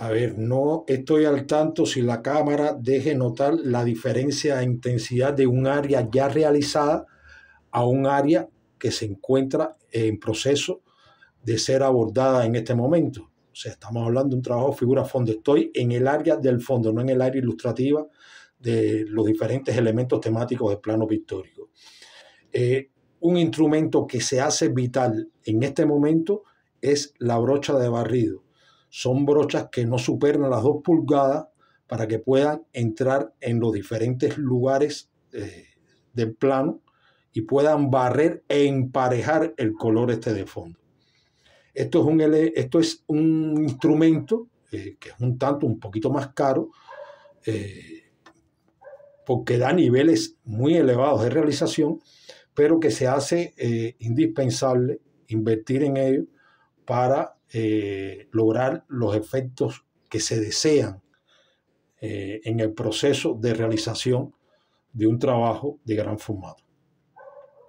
A ver, no estoy al tanto si la cámara deje notar la diferencia de intensidad de un área ya realizada a un área que se encuentra en proceso de ser abordada en este momento. O sea, estamos hablando de un trabajo figura-fondo. Estoy en el área del fondo, no en el área ilustrativa de los diferentes elementos temáticos del plano pictórico. Eh, un instrumento que se hace vital en este momento es la brocha de barrido son brochas que no superan las dos pulgadas para que puedan entrar en los diferentes lugares eh, del plano y puedan barrer e emparejar el color este de fondo. Esto es un, esto es un instrumento eh, que es un tanto un poquito más caro eh, porque da niveles muy elevados de realización, pero que se hace indispensable invertir en ello para eh, lograr los efectos que se desean eh, en el proceso de realización de un trabajo de gran formato.